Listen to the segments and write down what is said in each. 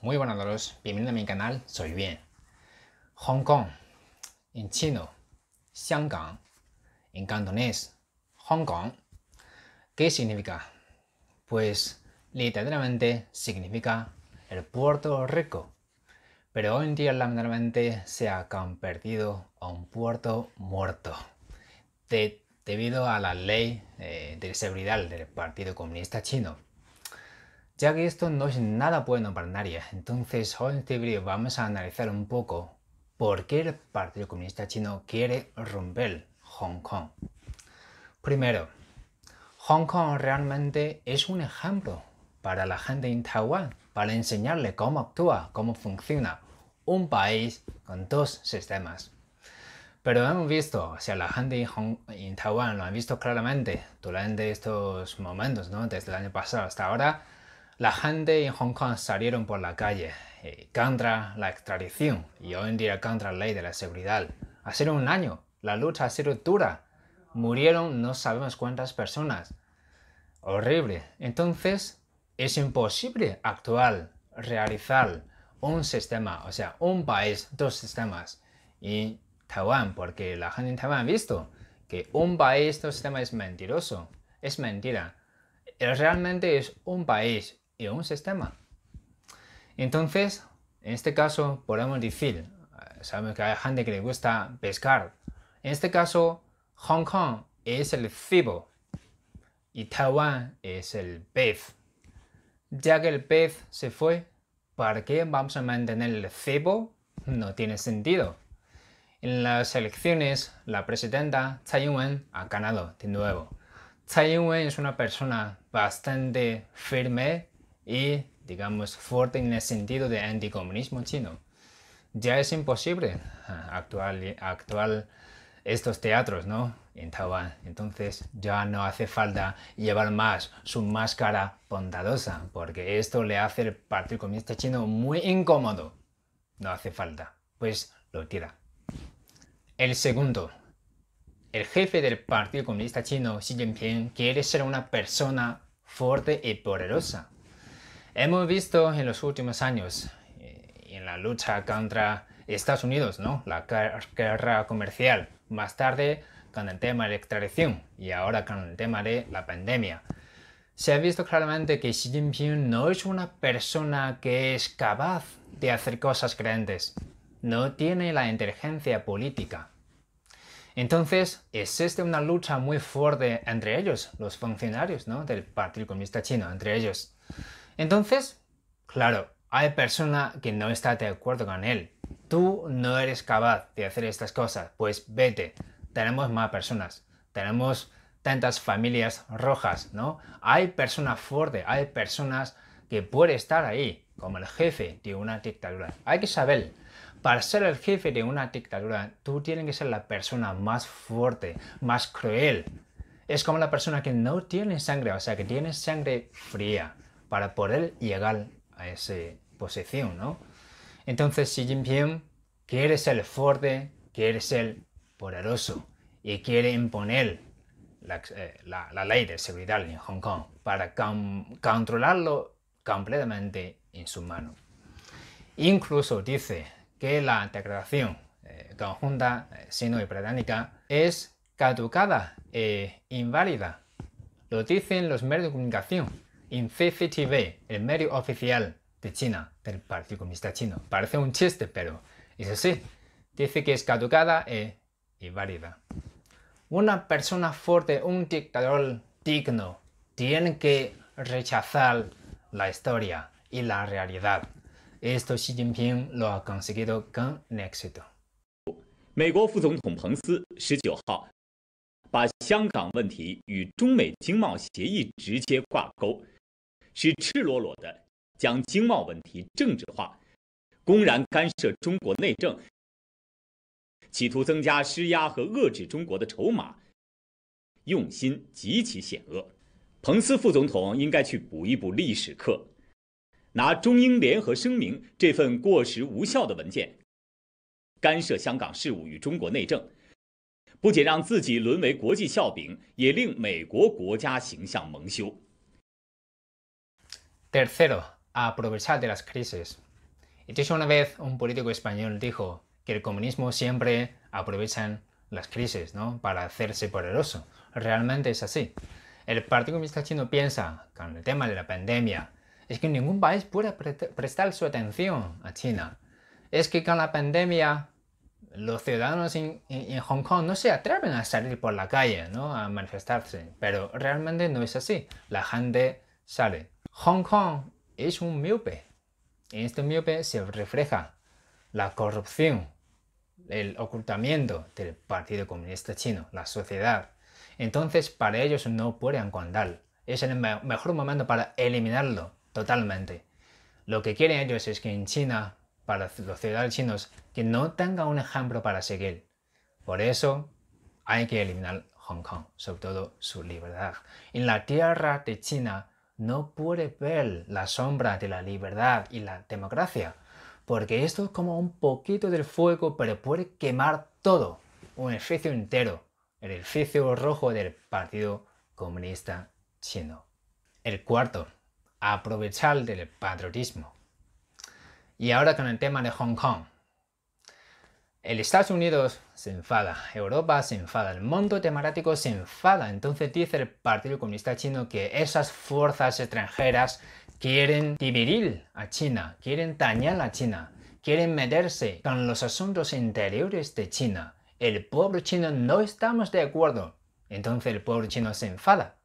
Muy buenas a todos, bienvenidos a mi canal, soy Bien. Hong Kong, en chino, Hong Kong, en cantonés, Hong Kong. ¿Qué significa? Pues literalmente significa el Puerto Rico. Pero hoy en día lamentablemente se ha convertido a un puerto muerto. debido a la ley eh, de seguridad del Partido Comunista Chino ya que esto no es nada bueno para nadie. Entonces, hoy en este vídeo vamos a analizar un poco por qué el Partido Comunista Chino quiere romper Hong Kong. Primero, Hong Kong realmente es un ejemplo para la gente en Taiwán, para enseñarle cómo actúa, cómo funciona un país con dos sistemas. Pero hemos visto, o sea, la gente en, en Taiwán lo han visto claramente durante estos momentos, ¿no? Desde el año pasado hasta ahora, la gente en Hong Kong salieron por la calle eh, contra la extradición y hoy en día contra la ley de la seguridad. Hace un año, la lucha ha sido dura. Murieron no sabemos cuántas personas. Horrible. Entonces, es imposible actuar, realizar un sistema, o sea, un país, dos sistemas. Y Taiwán, porque la gente en Taiwán ha visto que un país, dos sistemas es mentiroso, es mentira. Eh, realmente es un país, y un sistema. Entonces, en este caso podemos decir, eh, sabemos que hay gente que le gusta pescar. En este caso, Hong Kong es el cebo y Taiwán es el pez. Ya que el pez se fue, ¿para qué vamos a mantener el cebo? No tiene sentido. En las elecciones, la presidenta Tsai Ing-wen ha ganado de nuevo. Tsai Ing-wen es una persona bastante firme y, digamos, fuerte en el sentido de anticomunismo chino. Ya es imposible ah, actual, actual estos teatros, ¿no? En Taiwán. Entonces ya no hace falta llevar más su máscara bondadosa, porque esto le hace al Partido Comunista Chino muy incómodo. No hace falta. Pues lo tira. El segundo. El jefe del Partido Comunista Chino, Xi Jinping, quiere ser una persona fuerte y poderosa. Hemos visto en los últimos años, eh, en la lucha contra Estados Unidos, la guerra comercial, más tarde con el tema de la extradición y ahora con el tema de la pandemia. Se ha visto claramente que Xi Jinping no es una persona que es capaz de hacer cosas grandes, no tiene la inteligencia política. Entonces, existe una lucha muy fuerte entre ellos, los funcionarios del Partido Comunista Chino, entre ellos. Entonces, claro, hay persona que no está de acuerdo con él. Tú no eres capaz de hacer estas cosas, pues vete. Tenemos más personas, tenemos tantas familias rojas, ¿no? Hay personas fuertes, hay personas que pueden estar ahí, como el jefe de una dictadura. Hay que saber, para ser el jefe de una dictadura, tú tienes que ser la persona más fuerte, más cruel. Es como la persona que no tiene sangre, o sea, que tiene sangre fría para poder llegar a esa posición, ¿no? Entonces Xi Jinping quiere ser fuerte, quiere ser poderoso y quiere imponer la, eh, ley de seguridad en Hong Kong para controlarlo completamente en su mano. Incluso dice que la declaración eh, conjunta eh, sino británica es caducada e inválida. Lo dicen los medios de comunicación en CCTV, el medio oficial de China, del Partido Comunista Chino. Parece un chiste, pero es así. Dice que es caducada e inválida. Una persona fuerte, un dictador digno, tiene que rechazar la historia y la realidad. Esto Xi Jinping lo ha conseguido con éxito. 美国副总统彭斯十九号把香港问题与中美经贸协议直接挂钩。是赤裸裸的将经贸问题政治化，公然干涉中国内政，企图增加施压和遏制中国的筹码，用心极其险恶。彭斯副总统应该去补一补历史课，拿中英联合声明这份过时无效的文件干涉香港事务与中国内政，不仅让自己沦为国际笑柄，也令美国国家形象蒙羞。Tercero, aprovechar de las crisis. dicho una vez un político español dijo que el comunismo siempre aprovechan las crisis ¿no? para hacerse poderoso. Realmente es así. El Partido Comunista Chino piensa, con el tema de la pandemia, es que ningún país puede prestar su atención a China. Es que con la pandemia los ciudadanos en, en, Hong Kong no se atreven a salir por la calle, ¿no? A manifestarse. Pero realmente no es así. La gente sale. Hong Kong es un miope. En este miope se refleja la corrupción, el ocultamiento del Partido Comunista Chino, la sociedad. Entonces, para ellos no pueden contar. Es el mejor momento para eliminarlo totalmente. Lo que quieren ellos es que en China, para los ciudadanos chinos, que no tenga un ejemplo para seguir. Por eso hay que eliminar Hong Kong, sobre todo su libertad. En la tierra de China no puede ver la sombra de la libertad y la democracia, porque esto es como un poquito del fuego, pero puede quemar todo, un edificio entero, el edificio rojo del Partido Comunista Chino. El cuarto, aprovechar del patriotismo. Y ahora con el tema de Hong Kong. El Estados Unidos se enfada, Europa se enfada, el mundo temático se enfada. Entonces dice el Partido Comunista Chino que esas fuerzas extranjeras quieren dividir a China, quieren dañar a China, quieren meterse con los asuntos interiores de China. El pueblo chino no estamos de acuerdo. Entonces el pueblo chino se enfada.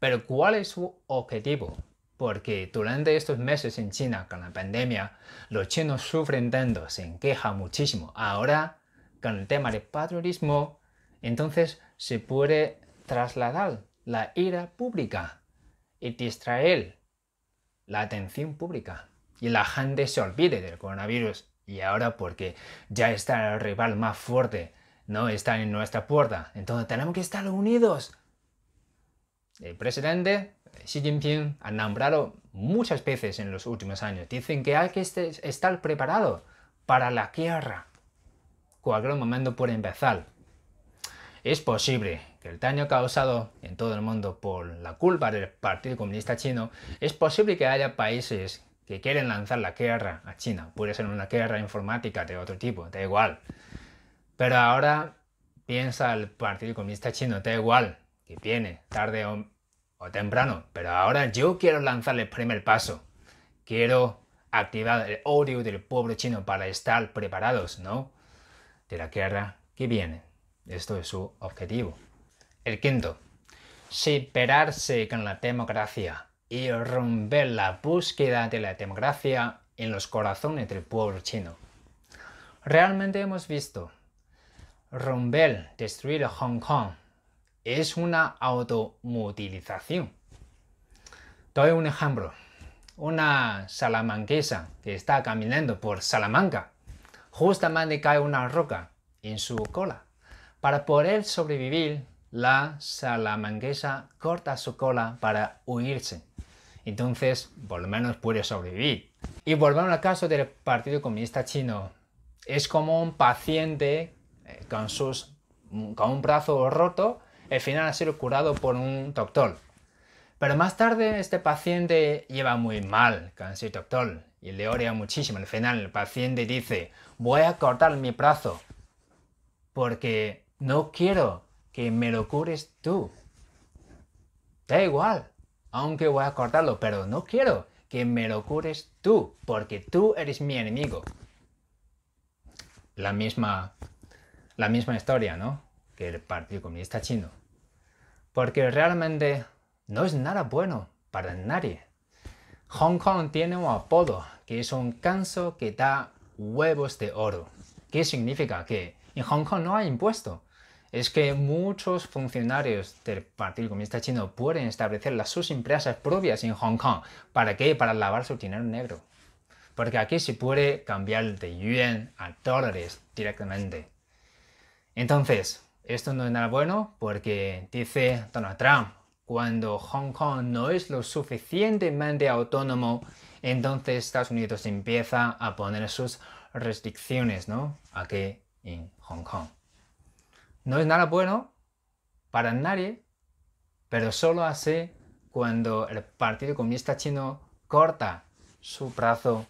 Pero ¿cuál es su objetivo? Porque durante estos meses en China con la pandemia, los chinos sufren tanto, se quejan muchísimo. Ahora, con el tema del patriotismo, entonces se puede trasladar la ira pública y distraer la atención pública. Y la gente se olvide del coronavirus. Y ahora porque ya está el rival más fuerte, no está en nuestra puerta. Entonces tenemos que estar unidos. El presidente Xi Jinping ha nombrado muchas veces en los últimos años. Dicen que hay que este, estar preparado para la guerra. Cualquier momento puede empezar. Es posible que el daño causado en todo el mundo por la culpa del Partido Comunista Chino, es posible que haya países que quieren lanzar la guerra a China. Puede ser una guerra informática de otro tipo, da igual. Pero ahora piensa el Partido Comunista Chino, da igual que viene tarde o o temprano, pero ahora yo quiero lanzar el primer paso. Quiero activar el odio del pueblo chino para estar preparados, ¿no? De la guerra que viene. Esto es su objetivo. El quinto, superarse con la democracia y romper la búsqueda de la democracia en los corazones del pueblo chino. Realmente hemos visto romper, destruir Hong Kong, es una automutilización. Doy un ejemplo. Una salamanquesa que está caminando por Salamanca, justamente cae una roca en su cola. Para poder sobrevivir, la salamanquesa corta su cola para huirse. Entonces, por lo menos puede sobrevivir. Y volvemos al caso del Partido Comunista Chino. Es como un paciente eh, con, con un brazo roto el final ha sido curado por un doctor. Pero más tarde este paciente lleva muy mal con su doctor y le odia muchísimo. Al final el paciente dice, voy a cortar mi brazo porque no quiero que me lo cures tú. Da igual, aunque voy a cortarlo, pero no quiero que me lo cures tú porque tú eres mi enemigo. La misma, la misma historia, ¿no? que el Partido Comunista Chino, porque realmente no es nada bueno para nadie. Hong Kong tiene un apodo que es un canso que da huevos de oro. ¿Qué significa? Que en Hong Kong no hay impuesto. Es que muchos funcionarios del Partido Comunista Chino pueden establecer las, sus empresas propias en Hong Kong. ¿Para qué? Para lavar su dinero negro. Porque aquí se puede cambiar de yuan a dólares directamente. Entonces, esto no es nada bueno porque, dice Donald Trump, cuando Hong Kong no es lo suficientemente autónomo, entonces Estados Unidos empieza a poner sus restricciones, ¿no? Aquí en Hong Kong. No es nada bueno para nadie, pero solo así cuando el Partido Comunista Chino corta su brazo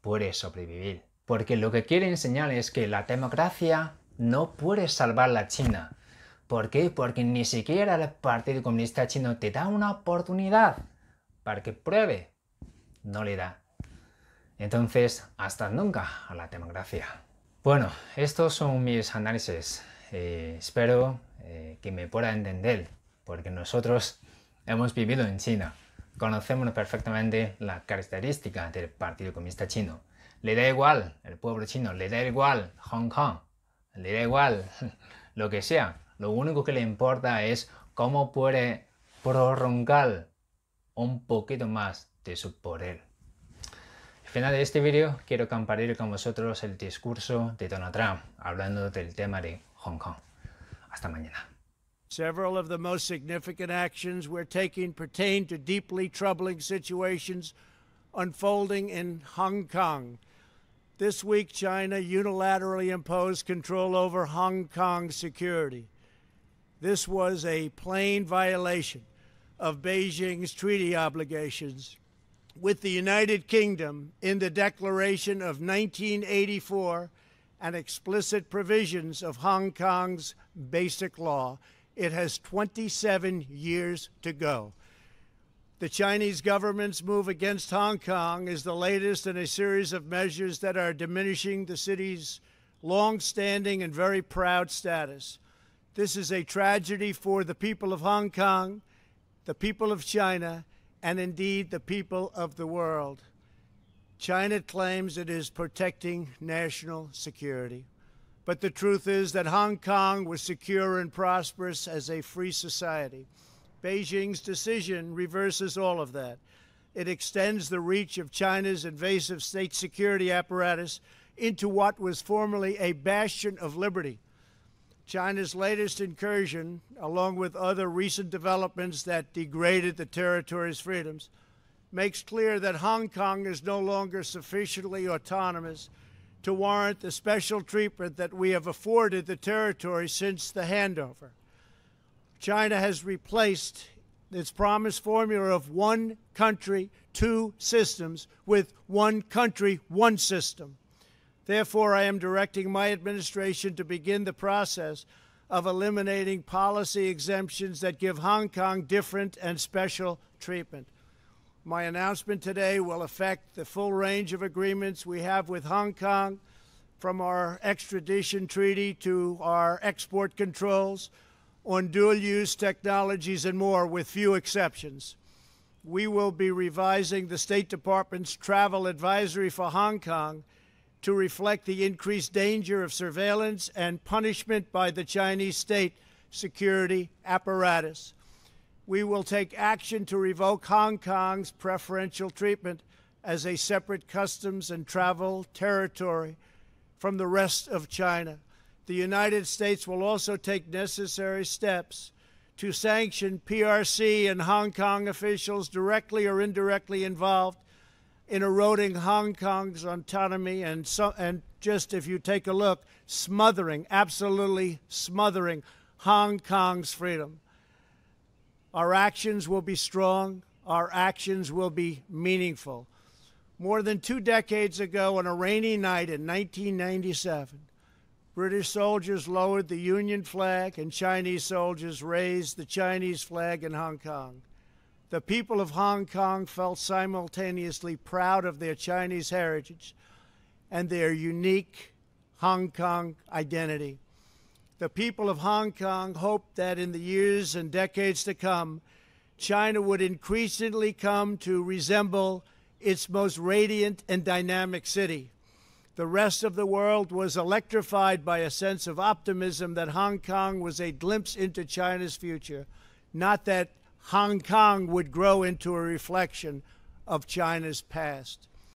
puede sobrevivir. Porque lo que quiere enseñar es que la democracia no puedes salvar la China. ¿Por qué? Porque ni siquiera el Partido Comunista Chino te da una oportunidad para que pruebe. No le da. Entonces, hasta nunca a la democracia. Bueno, estos son mis análisis. Eh, espero eh, que me pueda entender, porque nosotros hemos vivido en China. Conocemos perfectamente la característica del Partido Comunista Chino. Le da igual el pueblo chino, le da igual Hong Kong, le da igual lo que sea. Lo único que le importa es cómo puede prolongar un poquito más de su poder. Al final de este vídeo quiero compartir con vosotros el discurso de Donald Trump hablando del tema de Hong Kong. Hasta mañana. Several of the most significant actions we're taking pertain to deeply troubling situations unfolding in Hong Kong. This week, China unilaterally imposed control over Hong Kong security. This was a plain violation of Beijing's treaty obligations with the United Kingdom in the Declaration of 1984 and explicit provisions of Hong Kong's basic law. It has 27 years to go. The Chinese government's move against Hong Kong is the latest in a series of measures that are diminishing the city's long standing and very proud status. This is a tragedy for the people of Hong Kong, the people of China, and indeed the people of the world. China claims it is protecting national security. But the truth is that Hong Kong was secure and prosperous as a free society. Beijing's decision reverses all of that. It extends the reach of China's invasive state security apparatus into what was formerly a bastion of liberty. China's latest incursion, along with other recent developments that degraded the territory's freedoms, makes clear that Hong Kong is no longer sufficiently autonomous to warrant the special treatment that we have afforded the territory since the handover. China has replaced its promised formula of one country, two systems with one country, one system. Therefore, I am directing my administration to begin the process of eliminating policy exemptions that give Hong Kong different and special treatment. My announcement today will affect the full range of agreements we have with Hong Kong, from our extradition treaty to our export controls, on dual use technologies and more, with few exceptions. We will be revising the State Department's travel advisory for Hong Kong to reflect the increased danger of surveillance and punishment by the Chinese state security apparatus. We will take action to revoke Hong Kong's preferential treatment as a separate customs and travel territory from the rest of China the United States will also take necessary steps to sanction PRC and Hong Kong officials directly or indirectly involved in eroding Hong Kong's autonomy and so, and just if you take a look, smothering, absolutely smothering Hong Kong's freedom. Our actions will be strong, our actions will be meaningful. More than two decades ago, on a rainy night in 1997, British soldiers lowered the Union flag and Chinese soldiers raised the Chinese flag in Hong Kong. The people of Hong Kong felt simultaneously proud of their Chinese heritage and their unique Hong Kong identity. The people of Hong Kong hoped that in the years and decades to come, China would increasingly come to resemble its most radiant and dynamic city. The rest of the world was electrified by a sense of optimism that Hong Kong was a glimpse into China's future, not that Hong Kong would grow into a reflection of China's past.